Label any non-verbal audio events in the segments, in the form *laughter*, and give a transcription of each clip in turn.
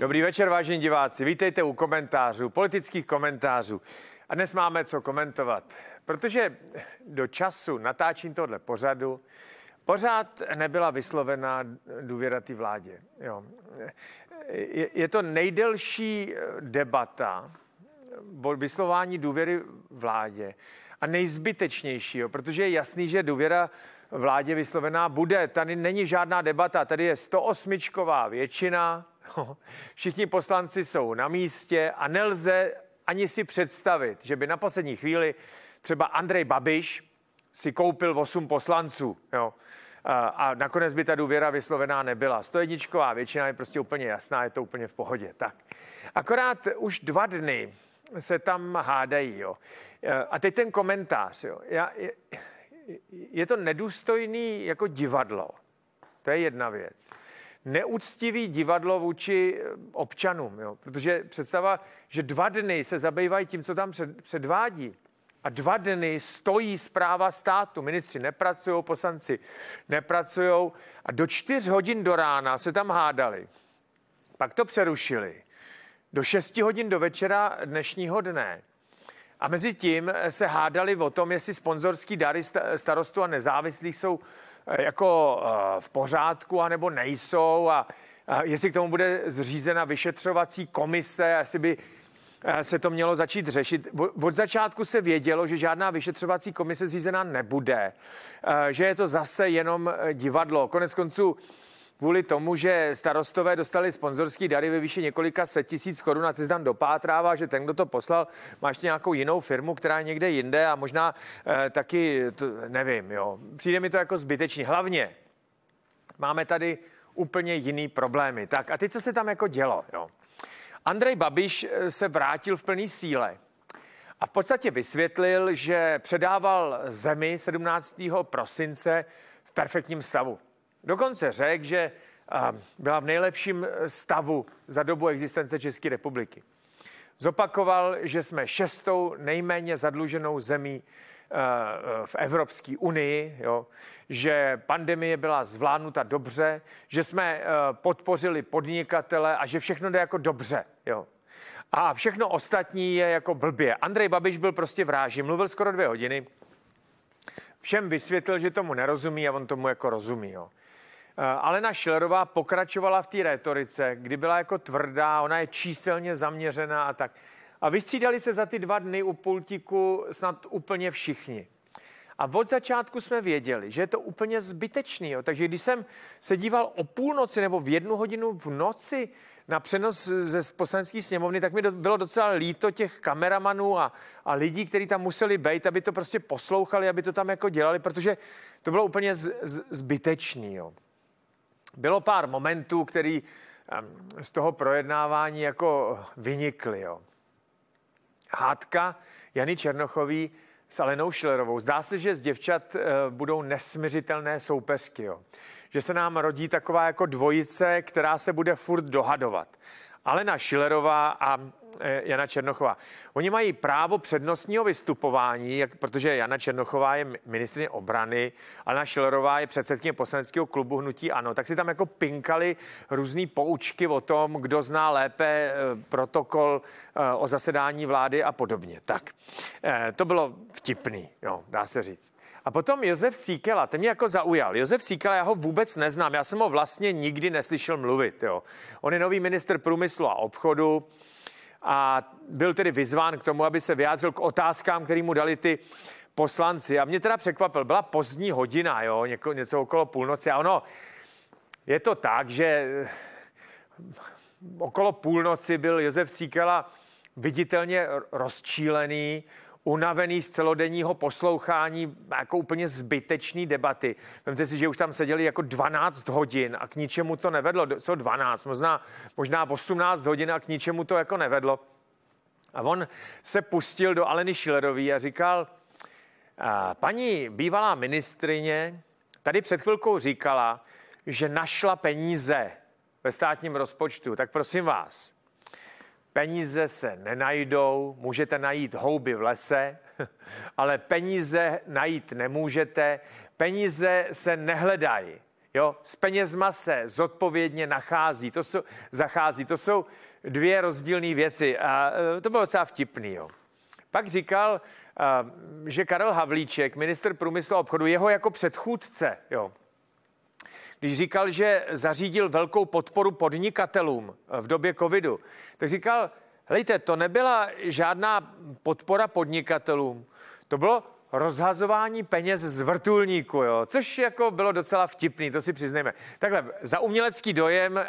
Dobrý večer, vážení diváci. Vítejte u komentářů, politických komentářů. A dnes máme co komentovat, protože do času natáčím tohle pořadu pořád nebyla vyslovená důvěra té vládě. Jo. Je, je to nejdelší debata o vyslování důvěry vládě a jo, protože je jasný, že důvěra vládě vyslovená bude. Tady není žádná debata, tady je 108 většina, No, všichni poslanci jsou na místě a nelze ani si představit, že by na poslední chvíli třeba Andrej Babiš si koupil 8 poslanců. Jo. A nakonec by ta důvěra vyslovená nebyla. 101 většina je prostě úplně jasná, je to úplně v pohodě. Tak. Akorát už dva dny se tam hádají. Jo. E, a teď ten komentář. Jo. Já, je, je to nedůstojný jako divadlo. To je jedna věc. Neúctivý divadlo vůči eh, občanům. Jo? Protože představa, že dva dny se zabývají tím, co tam před, předvádí, a dva dny stojí zpráva státu. Ministři nepracují, poslanci nepracují a do čtyř hodin do rána se tam hádali. Pak to přerušili. Do šesti hodin do večera dnešního dne. A mezi tím se hádali o tom, jestli sponzorský dary starostu a nezávislých jsou Eh, jako eh, v pořádku, anebo nejsou a jestli k tomu bude zřízena vyšetřovací komise, jestli by eh, se to mělo začít řešit. Od začátku se vědělo, že žádná vyšetřovací komise zřízená nebude, že je to zase jenom divadlo. Konec konců kvůli tomu, že starostové dostali sponzorský dary ve výši několika set tisíc korun a ty tam dopátrává, že ten, kdo to poslal, máš nějakou jinou firmu, která je někde jinde a možná eh, taky, to, nevím, jo. Přijde mi to jako zbytečný. Hlavně máme tady úplně jiný problémy. Tak a teď, co se tam jako dělo, jo. Andrej Babiš eh, se vrátil v plný síle. A v podstatě vysvětlil, že předával zemi 17. prosince v perfektním stavu. Dokonce řekl, že byla v nejlepším e, stavu za dobu existence České republiky. Zopakoval, že jsme šestou nejméně zadluženou zemí e, e, v Evropské unii, jo, že pandemie byla zvládnuta dobře, že jsme podpořili podnikatele a že všechno jde jako dobře. Jo. A všechno ostatní je jako blbě. Andrej Babiš byl prostě ráži, mluvil skoro dvě hodiny, všem vysvětlil, že tomu nerozumí a on tomu jako rozumí. Jo. Eh, Alena Šilerová pokračovala v té retorice, kdy byla jako tvrdá, ona je číselně zaměřená a tak. A vystřídali se za ty dva dny u pultíku snad úplně všichni. A od začátku jsme věděli, že je to úplně zbytečný. Jo. Takže když jsem se díval o půlnoci nebo v jednu hodinu v noci na přenos ze poslanecké sněmovny, tak mi do, bylo docela líto těch kameramanů a, a lidí, kteří tam museli být, aby to prostě poslouchali, aby to tam jako dělali, protože to bylo úplně z, z, zbytečný. Jo bylo pár momentů, který z toho projednávání jako vynikly. Jo. Hádka Jany Černochový s Alenou Šilerovou. Zdá se, že z děvčat eh, budou nesmiřitelné soupeřky. Jo. Že se nám rodí taková jako dvojice, která se bude furt dohadovat. Alena Šilerová a Eh, Jana Černochová. Oni mají právo přednostního vystupování, jak, protože Jana Černochová je ministrině obrany, Anna Šilerová je předsedkyně poslaneckého klubu Hnutí Ano, tak si tam jako pinkali různé poučky o tom, kdo zná lépe eh, protokol eh, o zasedání vlády a podobně. Tak, to bylo vtipný, jo, dá se říct. A potom Josef Síkela, ten mě jako zaujal. Josef Síkela, já ho vůbec neznám, já jsem ho vlastně nikdy neslyšel mluvit. Jo. On je nový minister průmyslu a obchodu, a byl tedy vyzván k tomu, aby se vyjádřil k otázkám, které mu dali ty poslanci. A mě teda překvapil, byla pozdní hodina, jo, něko, něco okolo půlnoci. A ono, je to tak, že eh, okolo půlnoci byl Josef Síkela viditelně rozčílený, unavený z celodenního poslouchání jako úplně zbytečný debaty. Vemte si, že už tam seděli jako 12 hodin a k ničemu to nevedlo. Co 12, možná, možná 18 hodin a k ničemu to jako nevedlo. A on se pustil do Aleny Šilerový a říkal, paní bývalá ministrině tady před chvilkou říkala, že našla peníze ve státním rozpočtu. Tak prosím vás, Peníze se nenajdou, můžete najít houby v lese, *laughs* ale peníze najít nemůžete. Peníze se nehledají. Jo? S penězma se zodpovědně nachází, to jsou, zachází. To jsou dvě rozdílné věci. A e, to bylo docela vtipný. Jo? Pak říkal, e, že Karel Havlíček, minister průmyslu a obchodu, jeho jako předchůdce, jo, když říkal, že zařídil velkou podporu podnikatelům v době covidu, tak říkal, Hlejte, to nebyla žádná podpora podnikatelům. To bylo rozhazování peněz z vrtulníku, jo? což jako bylo docela vtipný, to si přiznejme. Takhle, za umělecký dojem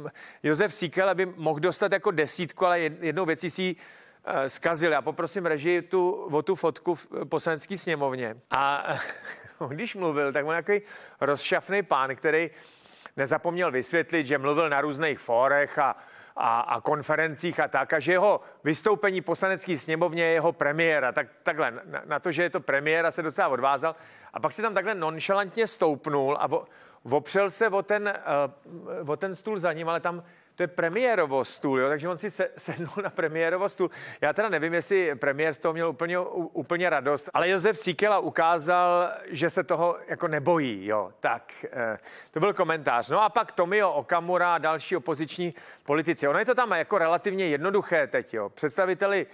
uh, Josef Sikel, by mohl dostat jako desítku, ale jednou věcí si ji eh, zkazil. Já poprosím režii tu, o tu fotku v poslanecký sněmovně. A *laughs* *laughs* když mluvil, tak byl takový rozšafný pán, který nezapomněl vysvětlit, že mluvil na různých fórech a, a, a konferencích a tak, a že jeho vystoupení poslanecký sněmovně je jeho premiéra. Tak, takhle, na, na to, že je to premiéra, se docela odvázal. A pak si tam takhle nonšalantně stoupnul a vo, opřel se o ten, eh, o ten stůl za ním, ale tam to je premiérovo stůl, jo? takže on si se, sednul na premiérovo stůl. Já teda nevím, jestli premiér z toho měl úplně, úplně radost, ale Josef Síkela ukázal, že se toho jako nebojí. Jo? Tak eh, to byl komentář. No a pak Tomio Okamura a další opoziční politici. Ono je to tam jako relativně jednoduché teď. Jo? Představiteli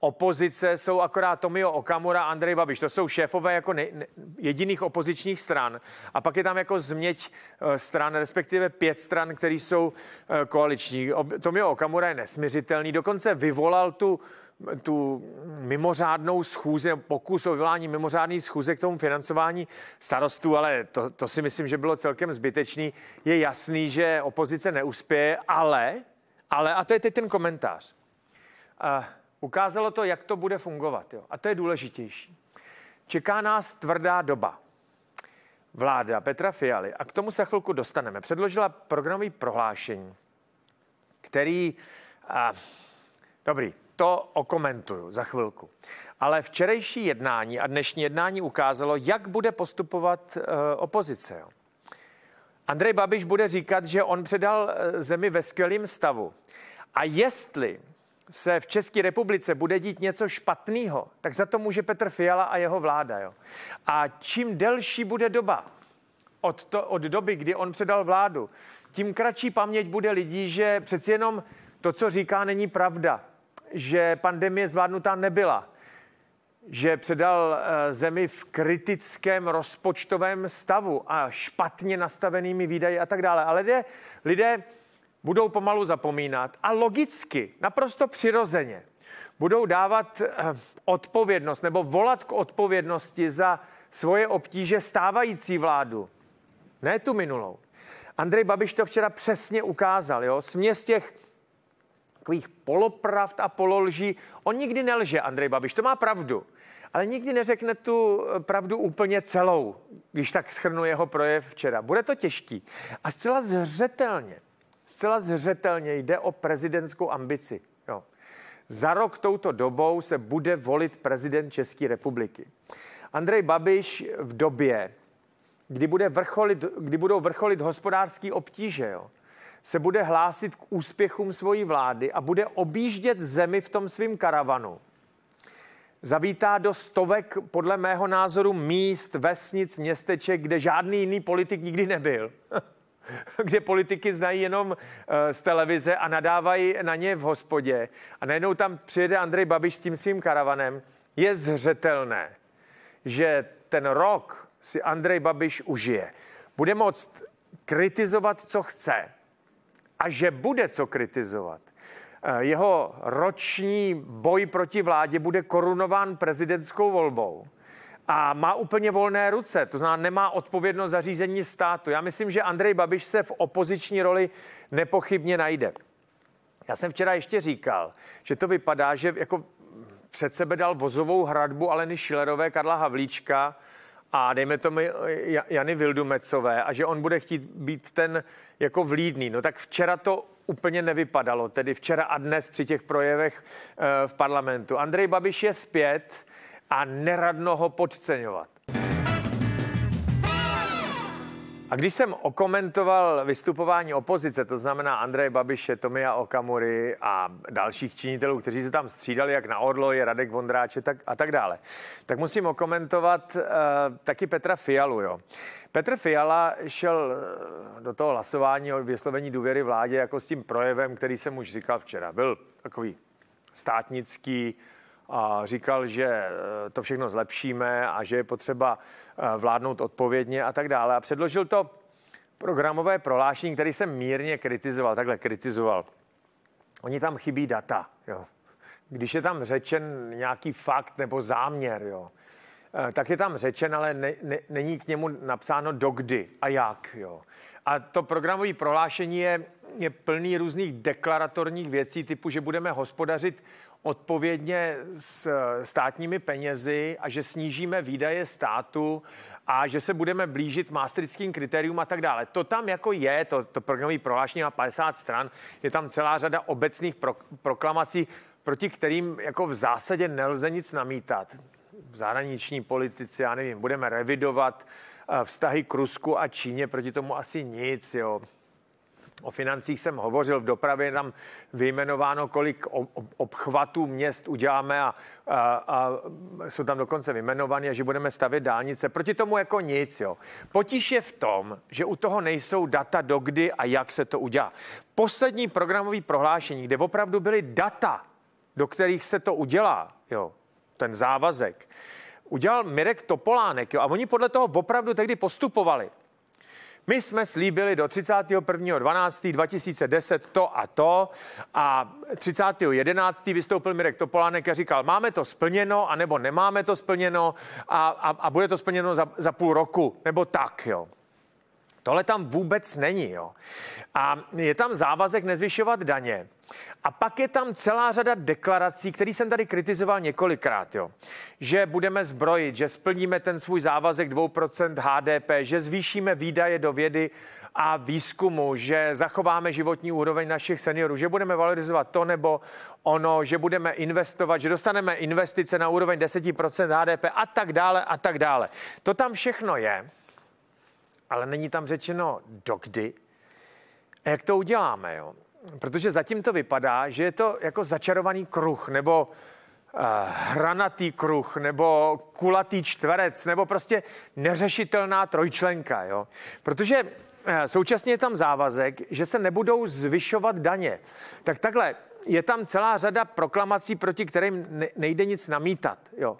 opozice jsou akorát Tomio Okamura a Andrej Babiš. To jsou šéfové jako ne, ne, jediných opozičních stran. A pak je tam jako změť eh, stran, respektive pět stran, které jsou eh, koaliční. Tomio Okamura je nesměřitelný, dokonce vyvolal tu tu mimořádnou schůze, pokus o vyvolání mimořádný schůze k tomu financování starostů, ale to, to si myslím, že bylo celkem zbytečný. Je jasný, že opozice neuspěje, ale, ale, a to je teď ten komentář. Uh, Ukázalo to, jak to bude fungovat. Jo. A to je důležitější. Čeká nás tvrdá doba. Vláda Petra Fialy, a k tomu se chvilku dostaneme, předložila programový prohlášení, který... A, dobrý, to okomentuju za chvilku. Ale včerejší jednání a dnešní jednání ukázalo, jak bude postupovat e, opozice. Andrej Babiš bude říkat, že on předal e, zemi ve skvělém stavu. A jestli se v České republice bude dít něco špatného, tak za to může Petr Fiala a jeho vláda. Jo. A čím delší bude doba od, to, od doby, kdy on předal vládu, tím kratší paměť bude lidí, že přeci jenom to, co říká, není pravda, že pandemie zvládnutá nebyla, že předal eh, zemi v kritickém rozpočtovém stavu a špatně nastavenými výdaji a tak dále. Ale lidé, lidé budou pomalu zapomínat a logicky, naprosto přirozeně, budou dávat eh, odpovědnost nebo volat k odpovědnosti za svoje obtíže stávající vládu, ne tu minulou. Andrej Babiš to včera přesně ukázal. Jo? Směs těch takových polopravd a pololží. On nikdy nelže, Andrej Babiš, to má pravdu. Ale nikdy neřekne tu eh, pravdu úplně celou, když tak schrnu jeho projev včera. Bude to těžký. A zcela zřetelně Zcela zřetelně jde o prezidentskou ambici. Jo. Za rok touto dobou se bude volit prezident České republiky. Andrej Babiš v době, kdy, bude vrcholit, kdy budou vrcholit hospodářský obtíže, jo, se bude hlásit k úspěchům svojí vlády a bude objíždět zemi v tom svým karavanu. Zavítá do stovek, podle mého názoru, míst, vesnic, městeček, kde žádný jiný politik nikdy nebyl. *laughs* *laughs* kde politiky znají jenom eh, z televize a nadávají na ně v hospodě. A najednou tam přijede Andrej Babiš s tím svým karavanem. Je zřetelné, že ten rok si Andrej Babiš užije. Bude moct kritizovat, co chce. A že bude co kritizovat. Eh, jeho roční boj proti vládě bude korunován prezidentskou volbou a má úplně volné ruce, to znamená nemá odpovědnost za řízení státu. Já myslím, že Andrej Babiš se v opoziční roli nepochybně najde. Já jsem včera ještě říkal, že to vypadá, že jako před sebe dal vozovou hradbu Aleny Šilerové, Karla Havlíčka, a dejme tomu Jany Vildumecové a že on bude chtít být ten jako vlídný. No tak včera to úplně nevypadalo, tedy včera a dnes při těch projevech eh, v parlamentu. Andrej Babiš je zpět, a neradno ho podceňovat. A když jsem okomentoval vystupování opozice, to znamená Andreje Babiše, Tomia Okamury a dalších činitelů, kteří se tam střídali, jak na je Radek Vondráče tak, a tak dále, tak musím okomentovat uh, taky Petra Fialu. Jo. Petr Fiala šel eh, do toho hlasování o vyslovení důvěry vládě jako s tím projevem, který jsem už říkal včera. Byl takový státnický, a říkal, že eh, to všechno zlepšíme a že je potřeba eh, vládnout odpovědně a tak dále. A předložil to programové prohlášení, který jsem mírně kritizoval, takhle kritizoval. Oni tam chybí data, jo. Když je tam řečen nějaký fakt nebo záměr, jo, eh, tak je tam řečen, ale ne, ne, není k němu napsáno dokdy a jak, jo. A to programové prohlášení je, je plný různých deklaratorních věcí, typu, že budeme hospodařit odpovědně s státními penězi a že snížíme výdaje státu a že se budeme blížit mástrickým kritériům a tak dále. To tam jako je, to, to programové prohlášení má 50 stran, je tam celá řada obecných pro, proklamací, proti kterým jako v zásadě nelze nic namítat. V zahraniční politici, já nevím, budeme revidovat eh, vztahy k Rusku a Číně, proti tomu asi nic, jo o financích jsem hovořil, v dopravě je tam vyjmenováno, kolik obchvatů měst uděláme a, a, a jsou tam dokonce vyjmenované, že budeme stavět dálnice. Proti tomu jako nic. Jo. Potíž je v tom, že u toho nejsou data dokdy a jak se to udělá. Poslední programové prohlášení, kde opravdu byly data, do kterých se to udělá, jo, ten závazek, udělal Mirek Topolánek. Jo, a oni podle toho opravdu tehdy postupovali. My jsme slíbili do 31.12.2010 to a to a 30.11. vystoupil Mirek Topolánek a říkal, máme to splněno, anebo nemáme to splněno a, a, a bude to splněno za, za půl roku, nebo tak, jo. Tohle tam vůbec není. Jo. A je tam závazek nezvyšovat daně. A pak je tam celá řada deklarací, který jsem tady kritizoval několikrát, jo. že budeme zbrojit, že splníme ten svůj závazek 2% HDP, že zvýšíme výdaje do vědy a výzkumu, že zachováme životní úroveň našich seniorů, že budeme valorizovat to nebo ono, že budeme investovat, že dostaneme investice na úroveň 10% HDP a tak dále a tak dále. To tam všechno je ale není tam řečeno dokdy. A jak to uděláme? Jo? Protože zatím to vypadá, že je to jako začarovaný kruh, nebo uh, hranatý kruh, nebo kulatý čtverec, nebo prostě neřešitelná trojčlenka. Jo? Protože uh, současně je tam závazek, že se nebudou zvyšovat daně. Tak takhle, je tam celá řada proklamací, proti kterým nejde nic namítat. Jo.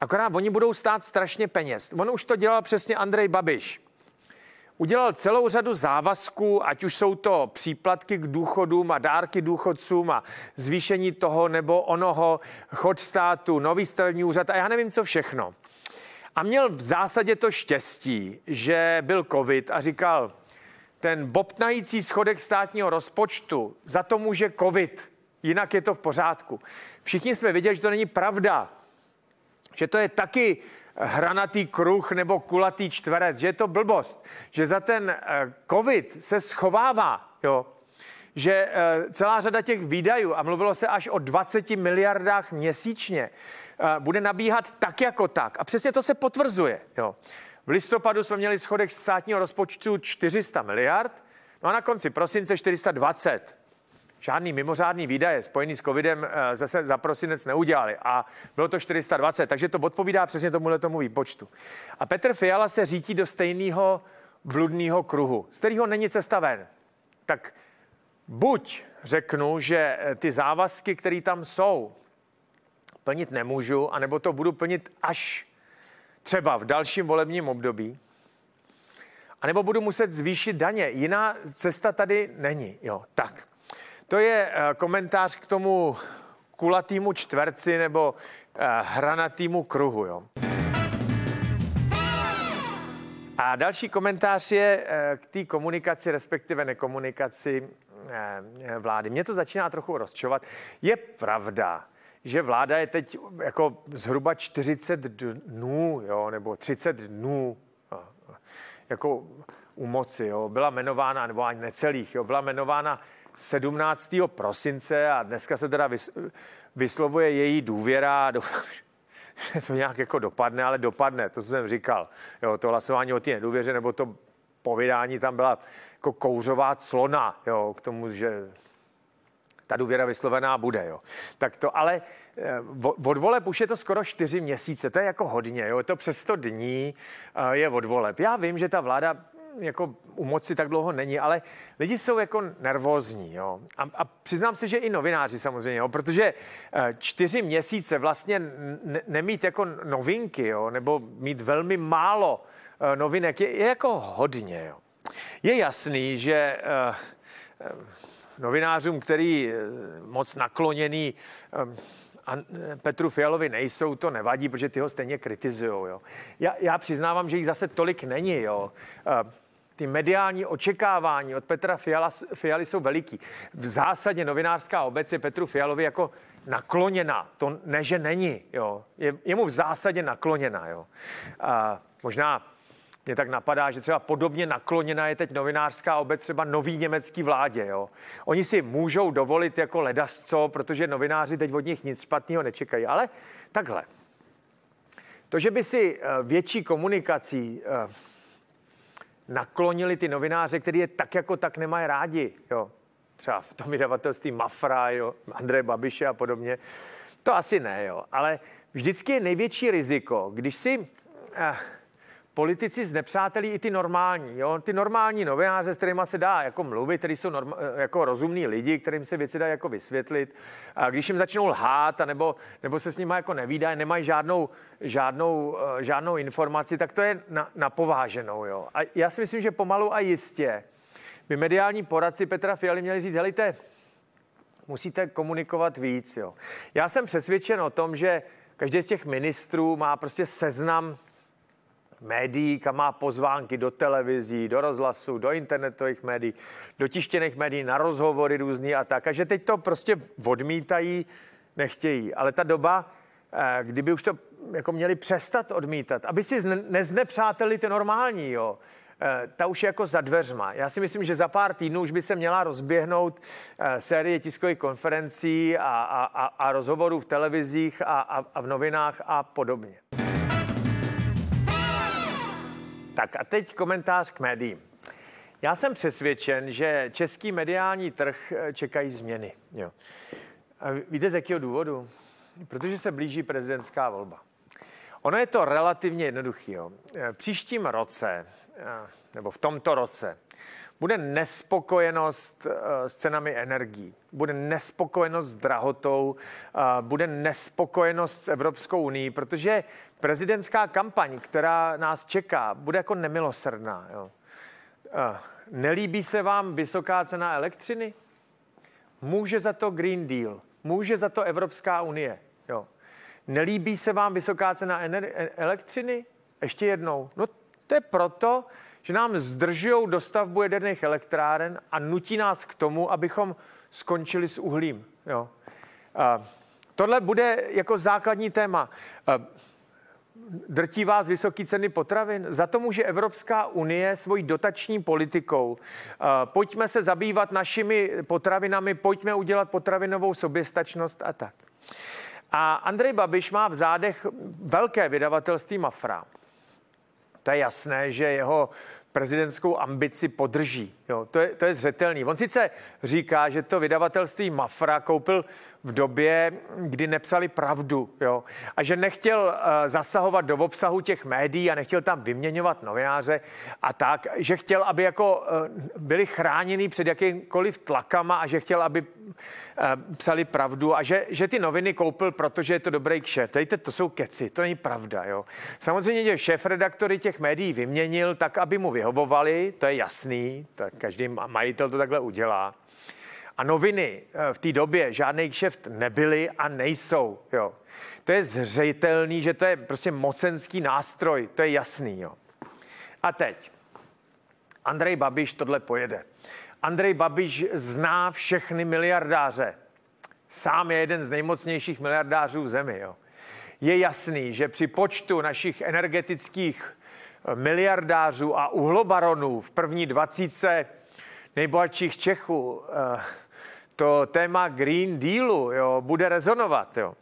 Akorát oni budou stát strašně peněz. On už to dělal přesně Andrej Babiš udělal celou řadu závazků, ať už jsou to příplatky k důchodům a dárky důchodcům a zvýšení toho nebo onoho, chod státu, nový stavební úřad a já nevím, co všechno. A měl v zásadě to štěstí, že byl covid a říkal, ten bobtnající schodek státního rozpočtu, za to může covid, jinak je to v pořádku. Všichni jsme viděli, že to není pravda, že to je taky hranatý kruh nebo kulatý čtverec, že je to blbost, že za ten eh, covid se schovává, jo, že eh, celá řada těch výdajů, a mluvilo se až o 20 miliardách měsíčně, eh, bude nabíhat tak jako tak. A přesně to se potvrzuje. Jo. V listopadu jsme měli schodek státního rozpočtu 400 miliard, no a na konci prosince 420 žádný mimořádný výdaje spojený s covidem eh, zase za prosinec neudělali a bylo to 420, takže to odpovídá přesně tomuhle tomu výpočtu. A Petr Fiala se řítí do stejného bludného kruhu, z kterého není cesta ven. Tak buď řeknu, že eh, ty závazky, které tam jsou, plnit nemůžu, anebo to budu plnit až třeba v dalším volebním období, anebo budu muset zvýšit daně. Jiná cesta tady není. Jo, tak. To je eh, komentář k tomu kulatýmu čtverci nebo eh, hranatýmu kruhu. Jo? A další komentář je eh, k té komunikaci, respektive nekomunikaci vlády. Mě to začíná trochu rozčovat. Je pravda, že vláda je teď jako zhruba 40 dnů, jo, nebo 30 dnů, jako u moci. Jo. Byla jmenována, nebo ani necelých, jo. byla jmenována 17. prosince a dneska se teda vyslovuje její důvěra doufám, *laughs* že to nějak jako dopadne, ale dopadne, to jsem říkal. Jo, to hlasování o té nedůvěře, nebo to povídání tam byla jako kouřová clona, jo, k tomu, že ta důvěra vyslovená bude. Jo. Tak to ale eh, od voleb už je to skoro čtyři měsíce, to je jako hodně, jo. je to přes 100 dní eh, je od voleb. Já vím, že ta vláda jako u moci tak dlouho není, ale lidi jsou jako nervózní. Jo. A, a přiznám se, že i novináři samozřejmě, jo, protože eh, čtyři měsíce vlastně nemít jako novinky, jo, nebo mít velmi málo eh, novinek je, je jako hodně. Jo. Je jasný, že eh, novinářům, který moc nakloněný E, Petru Fialovi nejsou, to nevadí, protože ty ho stejně kritizují. Já, já přiznávám, že jich zase tolik není. Jo. E, ty mediální očekávání od Petra Fiala, Fialy jsou veliký. V zásadě novinářská obec je Petru Fialovi jako nakloněna. To ne, že není. Jo. Je, je mu v zásadě nakloněna. Jo. A možná mě tak napadá, že třeba podobně nakloněna je teď novinářská obec třeba nový německý vládě. Jo? Oni si můžou dovolit jako ledasco, protože novináři teď od nich nic špatného nečekají. Ale takhle. To, že by si eh, větší komunikací eh, naklonili ty novináře, který je tak jako tak nemají rádi. Jo? Třeba v tom vydavatelství Mafra, jo? Andreje Babiše a podobně. To asi ne, jo. Ale vždycky je největší riziko, když si eh, politici nepřátelí i ty normální. Jo? Ty normální novináře, s kterými se dá jako mluvit, který jsou norma- eh, jako rozumní lidi, kterým se věci dá jako vysvětlit. A když jim začnou lhát, a nebo, nebo se s nimi jako nevídá, nemají žádnou, žádnou, eh, žádnou informaci, tak to je na, napováženou. Jo? A já si myslím, že pomalu a jistě by mediální poradci Petra Fialy měli říct, helejte, musíte komunikovat víc. Jo? Já jsem přesvědčen o tom, že každý z těch ministrů má prostě seznam médií, kam má pozvánky do televizí, do rozhlasu, do internetových médií, do tištěných médií, na rozhovory různý a tak. A že teď to prostě odmítají, nechtějí. Ale ta doba, eh, kdyby už to jako měli přestat odmítat, aby si neznepřáteli ty normální, jo, eh, ta už je jako za dveřma. Já si myslím, že za pár týdnů už by se měla rozběhnout eh, série tiskových konferencí a, a, a rozhovorů v televizích a, a, a v novinách a podobně. Tak a teď komentář k médiím. Já jsem přesvědčen, že český mediální trh eh, čekají změny. Jo. A víte z jakého důvodu? Protože se blíží prezidentská volba. Ono je to relativně jednoduché. Eh, příštím roce, eh, nebo v tomto roce, bude nespokojenost eh, s cenami energií, bude nespokojenost s drahotou, eh, bude nespokojenost s Evropskou unii, protože prezidentská kampaň, která nás čeká, bude jako nemilosrdná. Jo. Eh, nelíbí se vám vysoká cena elektřiny? Může za to Green Deal, může za to Evropská unie. Jo. Nelíbí se vám vysoká cena e-, elektřiny? Ještě jednou. No to je proto, že nám zdržují dostavbu jaderných elektráren a nutí nás k tomu, abychom skončili s uhlím. Jo. A tohle bude jako základní téma. A drtí vás vysoké ceny potravin. Za to může Evropská unie svojí dotační politikou. Pojďme se zabývat našimi potravinami, pojďme udělat potravinovou soběstačnost a tak. A Andrej Babiš má v zádech velké vydavatelství Mafra to je jasné, že jeho prezidentskou ambici podrží. Jo, to, je, to je zřetelný. On sice říká, že to vydavatelství Mafra koupil v době, kdy nepsali pravdu. Jo? A že nechtěl eh, zasahovat do obsahu těch médií a nechtěl tam vyměňovat novináře a tak, že chtěl, aby jako eh, byli chráněni před jakýmkoliv tlakama a že chtěl, aby eh, psali pravdu a že, že ty noviny koupil, protože je to dobrý kšef. Tady to jsou keci, to není pravda. Jo? Samozřejmě, že šéf redaktory těch médií vyměnil tak, aby mu vyhovovali, to je jasný, tak každý majitel to takhle udělá. A noviny eh, v té době žádný kšeft nebyly a nejsou. Jo. To je zřejitelný, že to je prostě mocenský nástroj, to je jasný. Jo. A teď. Andrej Babiš tohle pojede. Andrej Babiš zná všechny miliardáře. Sám je jeden z nejmocnějších miliardářů v zemi. Jo. Je jasný, že při počtu našich energetických eh, miliardářů a uhlobaronů v první dvacítce nejbohatších Čechů, eh, to téma Green Dealu jo, bude rezonovat. Jo.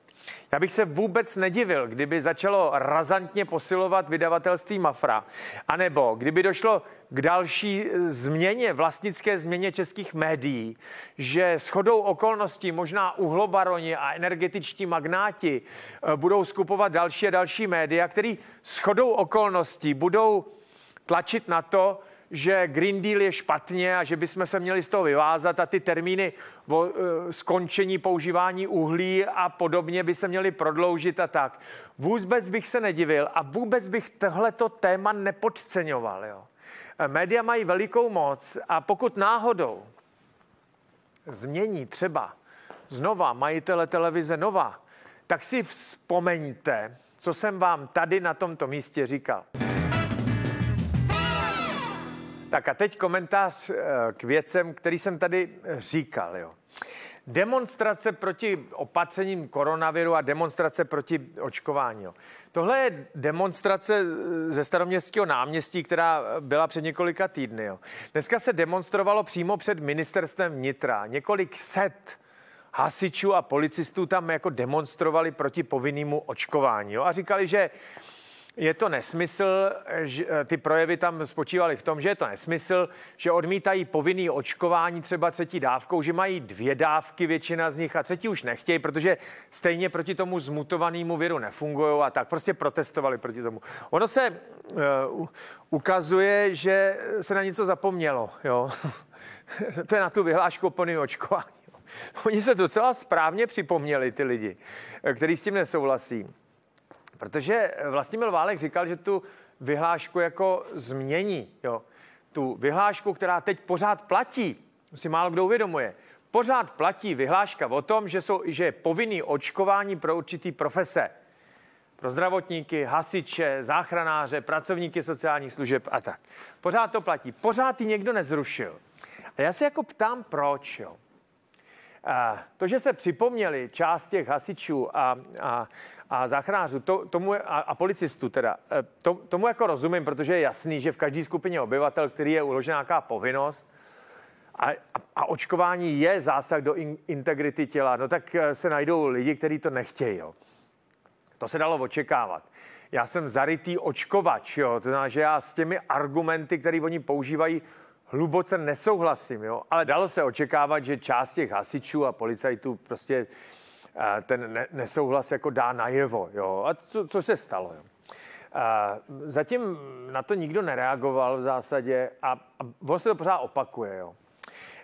Já bych se vůbec nedivil, kdyby začalo razantně posilovat vydavatelství Mafra, anebo kdyby došlo k další změně, vlastnické změně českých médií, že s chodou okolností možná uhlobaroni a energetičtí magnáti eh, budou skupovat další a další média, které s chodou okolností budou tlačit na to, že Green Deal je špatně a že bychom se měli z toho vyvázat a ty termíny o eh, skončení používání uhlí a podobně by se měly prodloužit a tak. Vůbec bych se nedivil a vůbec bych tohleto téma nepodceňoval. Jo. Eh, média mají velikou moc a pokud náhodou změní třeba znova majitele televize Nova, tak si vzpomeňte, co jsem vám tady na tomto místě říkal. Tak a teď komentář eh, k věcem, který jsem tady eh, říkal. Jo. Demonstrace proti opatřením koronaviru a demonstrace proti očkování. Jo. Tohle je demonstrace ze staroměstského náměstí, která byla před několika týdny. Jo. Dneska se demonstrovalo přímo před ministerstvem vnitra. Několik set hasičů a policistů tam jako demonstrovali proti povinnému očkování. Jo. A říkali, že je to nesmysl, že eh, ty projevy tam spočívaly v tom, že je to nesmysl, že odmítají povinný očkování třeba třetí dávkou, že mají dvě dávky většina z nich a třetí už nechtějí, protože stejně proti tomu zmutovanému viru nefungují a tak prostě protestovali proti tomu. Ono se uh, ukazuje, že se na něco zapomnělo, jo. *laughs* to je na tu vyhlášku o očkování. *laughs* Oni se docela správně připomněli, ty lidi, eh, kteří s tím nesouhlasí. Protože eh, Vlastimil Válek říkal, že tu vyhlášku jako změní. Jo. Tu vyhlášku, která teď pořád platí, si málo kdo uvědomuje, pořád platí vyhláška o tom, že, jsou, že je povinný očkování pro určitý profese. Pro zdravotníky, hasiče, záchranáře, pracovníky sociálních služeb a tak. Pořád to platí. Pořád ji někdo nezrušil. A já se jako ptám, proč. Jo. To, že se připomněli část těch hasičů a, a, a záchranářů to, tomu, a, a policistů teda, eh, to, tomu jako rozumím, protože je jasný, že v každé skupině obyvatel, který je uložená nějaká povinnost, a, a očkování je zásah do in, integrity těla, no tak eh, se najdou lidi, kteří to nechtějí. Jo. To se dalo očekávat. Já jsem zarytý očkovač, jo. to znamená, že já s těmi argumenty, které oni používají, hluboce nesouhlasím, jo? ale dalo se očekávat, že část těch hasičů a policajtů prostě eh, ten nesouhlas jako dá najevo. Jo? A co, co se stalo? Jo? A eh, zatím na to nikdo nereagoval v zásadě a, a ono se to pořád opakuje. Jo?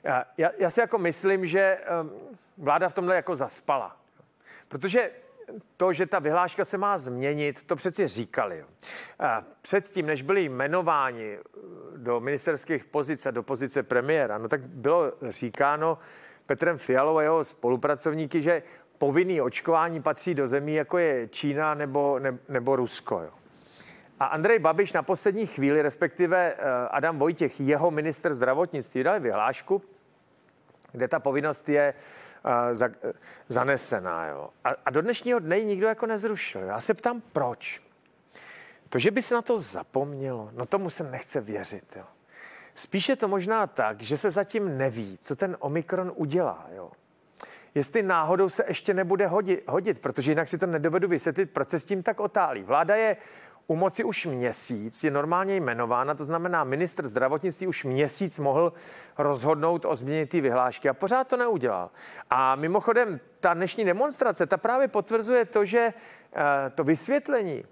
Eh, já, já si jako myslím, že vláda v tomhle jako zaspala. Protože to, že ta vyhláška se má změnit, to přeci říkali. Předtím, než byli jmenováni eh, do ministerských pozic a do pozice premiéra, no tak bylo říkáno Petrem Fialou a jeho spolupracovníky, že povinný očkování patří do zemí, jako je Čína nebo, ne, nebo Rusko. Jo. A Andrej Babiš na poslední chvíli, respektive eh, Adam Vojtěch, jeho minister zdravotnictví, dali vyhlášku, kde ta povinnost je za, zanesená. Jo. A, a do dnešního dne ji nikdo jako nezrušil. Já se ptám, proč? To, že by se na to zapomnělo, no tomu se nechce věřit. Jo. Spíš je to možná tak, že se zatím neví, co ten Omikron udělá. Jo. Jestli náhodou se ještě nebude hodit, hodit, protože jinak si to nedovedu vysvětlit, proč se s tím tak otálí. Vláda je u moci už měsíc, je normálně jmenována, to znamená, minister zdravotnictví už měsíc mohl rozhodnout o změně té vyhlášky a pořád to neudělal. A mimochodem, ta dnešní demonstrace, ta právě potvrzuje to, že eh, to vysvětlení,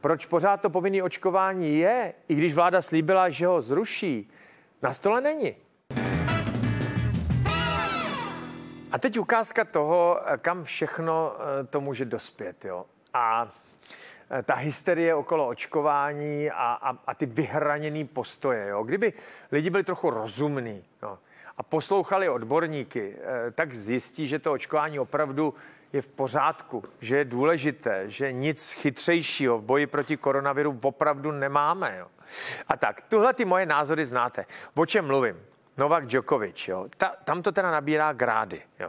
proč pořád to povinné očkování je, i když vláda slíbila, že ho zruší, na stole není. A teď ukázka toho, eh, kam všechno eh, to může dospět. Jo. A Eh, ta hysterie okolo očkování a, a, a ty vyhraněný postoje. Jo? Kdyby lidi byli trochu rozumní no, a poslouchali odborníky, eh, tak zjistí, že to očkování opravdu je v pořádku, že je důležité, že nic chytřejšího v boji proti koronaviru opravdu nemáme. Jo. A tak, tuhle ty moje názory znáte. O čem mluvím? Novak Djokovic, jo. Ta, tam to teda nabírá grády. Jo.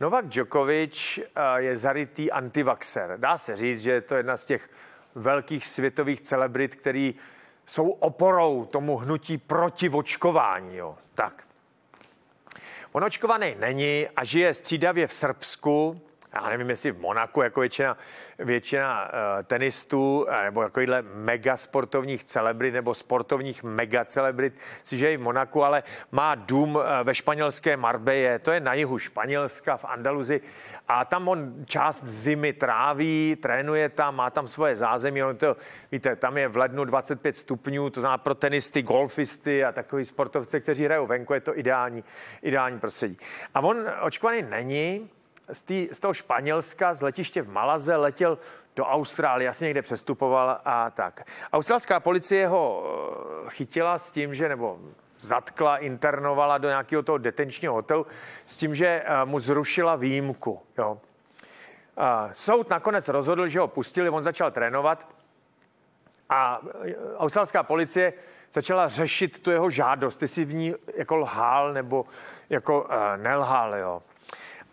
Novak Djokovic eh, je zarytý antivaxer. Dá se říct, že je to jedna z těch velkých světových celebrit, který jsou oporou tomu hnutí proti očkování. Jo. Tak. On očkovaný není a žije střídavě v Srbsku, já nevím, jestli v Monaku, jako většina, většina eh, tenistů, eh, nebo takovýhle mega sportovních celebrit, nebo sportovních mega celebrit, si žijí v Monaku, ale má dům eh, ve španělské Marbeje, to je na jihu Španělska, v Andaluzi, a tam on část zimy tráví, trénuje tam, má tam svoje zázemí, on to, víte, tam je v lednu 25 stupňů, to znamená pro tenisty, golfisty a takový sportovce, kteří hrajou venku, je to ideální, ideální prostředí. A on očkovaný není, z, tý, z toho Španělska, z letiště v Malaze, letěl do Austrálie, asi někde přestupoval a tak. Australská policie ho eh, chytila s tím, že nebo zatkla, internovala do nějakého toho detenčního hotelu s tím, že eh, mu zrušila výjimku. Jo. Eh, soud nakonec rozhodl, že ho pustili, on začal trénovat a australská policie začala řešit tu jeho žádost, jestli v ní jako lhal nebo jako nelhal. Jo.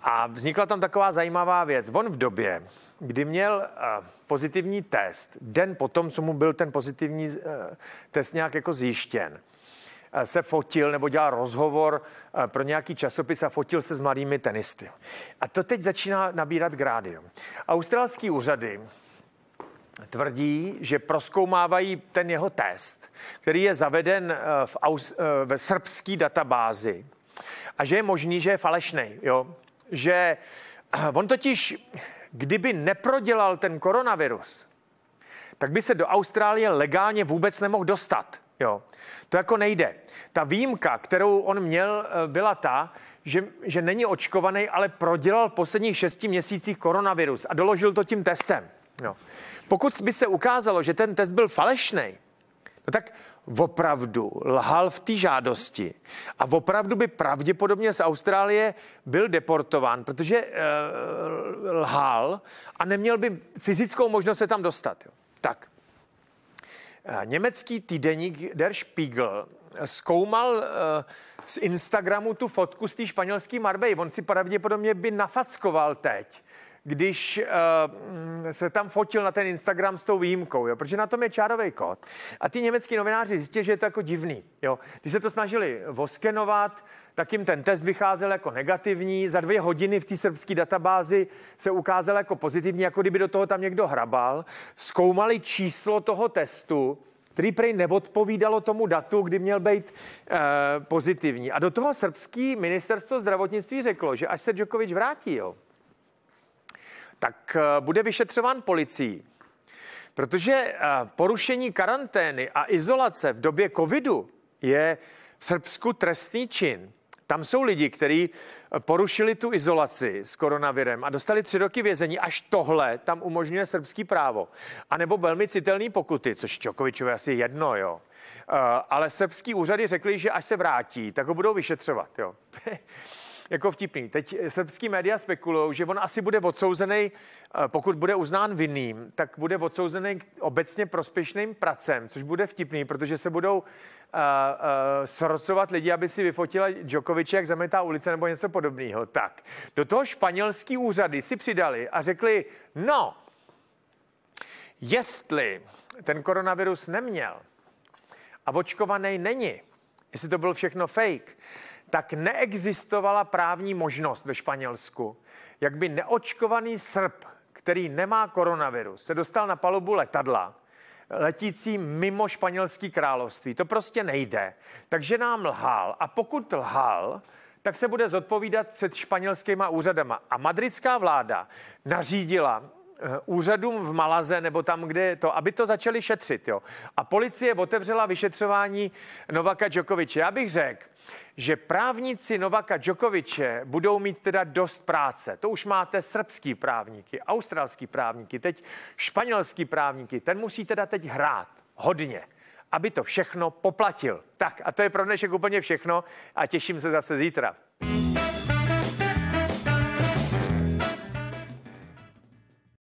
A vznikla tam taková zajímavá věc. On v době, kdy měl eh, pozitivní test, den potom, co mu byl ten pozitivní eh, test nějak jako zjištěn, eh, se fotil nebo dělal rozhovor pro nějaký časopis a fotil se s mladými tenisty. A to teď začíná nabírat grády. Australský úřady tvrdí, že proskoumávají ten jeho test, který je zaveden v, v srbský databázi a že je možný, že je falešný. Jo? že eh, on totiž, kdyby neprodělal ten koronavirus, tak by se do Austrálie legálně vůbec nemohl dostat. Jo. To jako nejde. Ta výjimka, kterou on měl, eh, byla ta, že, že není očkovaný, ale prodělal v posledních šesti měsících koronavirus a doložil to tím testem. Jo. Pokud by se ukázalo, že ten test byl falešný, No tak opravdu lhal v té žádosti a opravdu by pravděpodobně z Austrálie byl deportován, protože e, lhal a neměl by fyzickou možnost se tam dostat. Jo. Tak. Eh, německý týdeník Der Spiegel zkoumal e, z Instagramu tu fotku z té španělské Marbej. On si pravděpodobně by nafackoval teď, když uh, se tam fotil na ten Instagram s tou výjimkou, jo, protože na tom je čárový kód. A ty německý novináři zjistili, že je to jako divný. Jo. Když se to snažili voskenovat, tak jim ten test vycházel jako negativní. Za dvě hodiny v té srbské databázi se ukázal jako pozitivní, jako kdyby do toho tam někdo hrabal. Zkoumali číslo toho testu, který prej neodpovídalo tomu datu, kdy měl být e, pozitivní. A do toho srbský ministerstvo zdravotnictví řeklo, že až se Djokovic vrátí, jo, tak eh, bude vyšetřován policií. Protože eh, porušení karantény a izolace v době covidu je v Srbsku trestný čin. Tam jsou lidi, kteří eh, porušili tu izolaci s koronavirem a dostali tři roky vězení. Až tohle tam umožňuje srbský právo. A nebo velmi citelné pokuty, což Čokovičové asi jedno, jo. Ale srbský úřady řekli, že až se vrátí, tak ho budou vyšetřovat, jo. *laughs* jako vtipný. Teď srbský média spekulují, že on asi bude odsouzený, eh, pokud bude uznán vinným, tak bude odsouzený k obecně prospěšným pracem, což bude vtipný, protože se budou uh, uh, srocovat lidi, aby si vyfotila Djokoviče, jak zametá ulice nebo něco podobného. Tak, do toho španělský úřady si přidali a řekli, no, jestli ten koronavirus neměl a očkovaný není, jestli to byl všechno fake, tak neexistovala právní možnost ve Španělsku, jak by neočkovaný Srb, který nemá koronavirus, se dostal na palubu letadla, letící mimo španělský království. To prostě nejde. Takže nám lhal. A pokud lhal, tak se bude zodpovídat před španělskýma úřadama. A madridská vláda nařídila, Eh, úřadům v Malaze nebo tam, kde je to, aby to začali šetřit. Jo. A policie otevřela vyšetřování Novaka Djokoviče. Já bych řekl, že právníci Novaka Djokoviče budou mít teda dost práce. To už máte srbský právníky, australský právníky, teď španělský právníky. Ten musí teda teď hrát hodně aby to všechno poplatil. Tak a to je pro dnešek úplně všechno a těším se zase zítra.